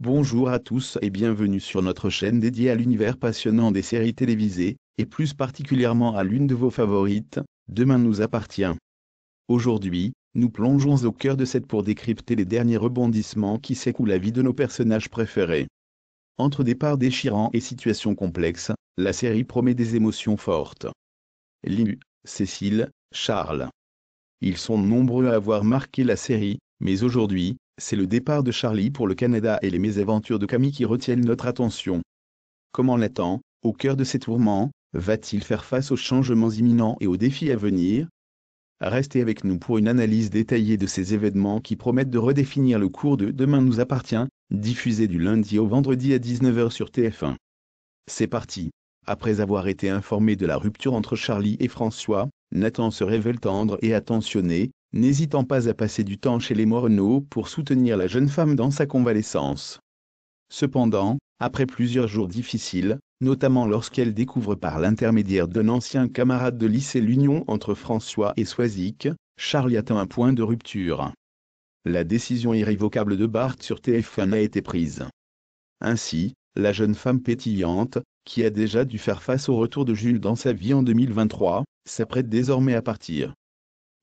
Bonjour à tous et bienvenue sur notre chaîne dédiée à l'univers passionnant des séries télévisées, et plus particulièrement à l'une de vos favorites, Demain nous appartient. Aujourd'hui, nous plongeons au cœur de cette pour décrypter les derniers rebondissements qui s'écoulent la vie de nos personnages préférés. Entre départs déchirants et situations complexes, la série promet des émotions fortes. Liu, Cécile, Charles. Ils sont nombreux à avoir marqué la série, mais aujourd'hui, c'est le départ de Charlie pour le Canada et les mésaventures de Camille qui retiennent notre attention. Comment Nathan, au cœur de ses tourments, va-t-il faire face aux changements imminents et aux défis à venir Restez avec nous pour une analyse détaillée de ces événements qui promettent de redéfinir le cours de Demain nous appartient, diffusé du lundi au vendredi à 19h sur TF1. C'est parti. Après avoir été informé de la rupture entre Charlie et François, Nathan se révèle tendre et attentionné, n'hésitant pas à passer du temps chez les Moreno pour soutenir la jeune femme dans sa convalescence. Cependant, après plusieurs jours difficiles, notamment lorsqu'elle découvre par l'intermédiaire d'un ancien camarade de lycée l'union entre François et Soisic, Charlie atteint un point de rupture. La décision irrévocable de Bart sur TF1 a été prise. Ainsi, la jeune femme pétillante, qui a déjà dû faire face au retour de Jules dans sa vie en 2023, s'apprête désormais à partir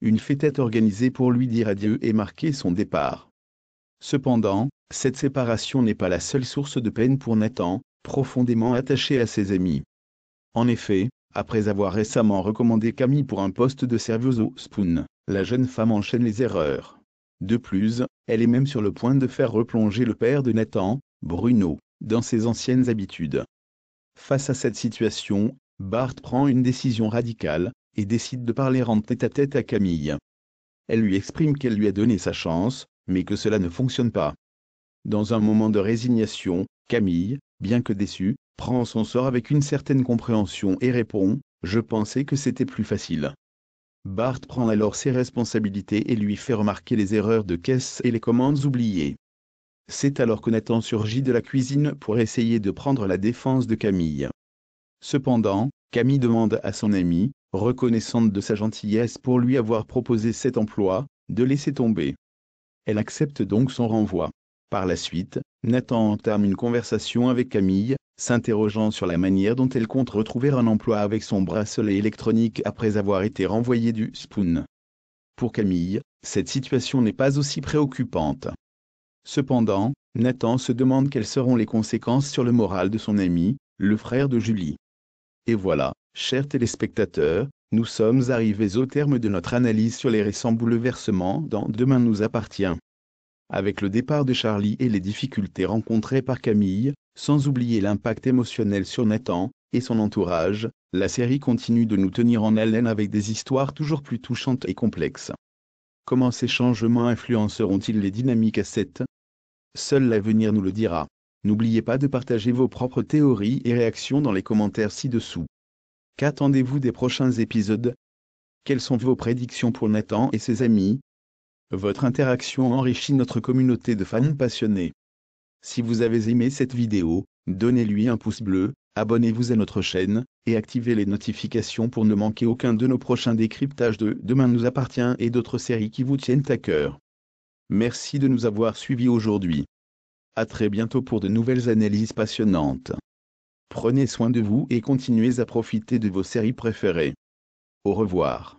une fête est organisée pour lui dire adieu et marquer son départ. Cependant, cette séparation n'est pas la seule source de peine pour Nathan, profondément attaché à ses amis. En effet, après avoir récemment recommandé Camille pour un poste de serveuse au Spoon, la jeune femme enchaîne les erreurs. De plus, elle est même sur le point de faire replonger le père de Nathan, Bruno, dans ses anciennes habitudes. Face à cette situation, Bart prend une décision radicale, et décide de parler en tête-à-tête -à, Camille. Elle lui exprime qu'elle lui a donné sa chance, mais que cela ne fonctionne pas. Dans un moment de résignation, Camille, bien que déçue, prend son sort avec une certaine compréhension et répond ⁇ Je pensais que c'était plus facile ⁇ Bart prend alors ses responsabilités et lui fait remarquer les erreurs de caisse et les commandes oubliées. C'est alors que Nathan surgit de la cuisine pour essayer de prendre la défense de Camille. Cependant, Camille demande à son ami, reconnaissante de sa gentillesse pour lui avoir proposé cet emploi, de laisser tomber. Elle accepte donc son renvoi. Par la suite, Nathan entame une conversation avec Camille, s'interrogeant sur la manière dont elle compte retrouver un emploi avec son bracelet électronique après avoir été renvoyée du Spoon. Pour Camille, cette situation n'est pas aussi préoccupante. Cependant, Nathan se demande quelles seront les conséquences sur le moral de son ami, le frère de Julie. Et voilà, Chers téléspectateurs, nous sommes arrivés au terme de notre analyse sur les récents bouleversements dans Demain nous appartient. Avec le départ de Charlie et les difficultés rencontrées par Camille, sans oublier l'impact émotionnel sur Nathan et son entourage, la série continue de nous tenir en haleine avec des histoires toujours plus touchantes et complexes. Comment ces changements influenceront-ils les dynamiques à 7 Seul l'avenir nous le dira. N'oubliez pas de partager vos propres théories et réactions dans les commentaires ci-dessous. Qu'attendez-vous des prochains épisodes Quelles sont vos prédictions pour Nathan et ses amis Votre interaction enrichit notre communauté de fans passionnés. Si vous avez aimé cette vidéo, donnez-lui un pouce bleu, abonnez-vous à notre chaîne, et activez les notifications pour ne manquer aucun de nos prochains décryptages de Demain nous appartient et d'autres séries qui vous tiennent à cœur. Merci de nous avoir suivis aujourd'hui. A très bientôt pour de nouvelles analyses passionnantes. Prenez soin de vous et continuez à profiter de vos séries préférées. Au revoir.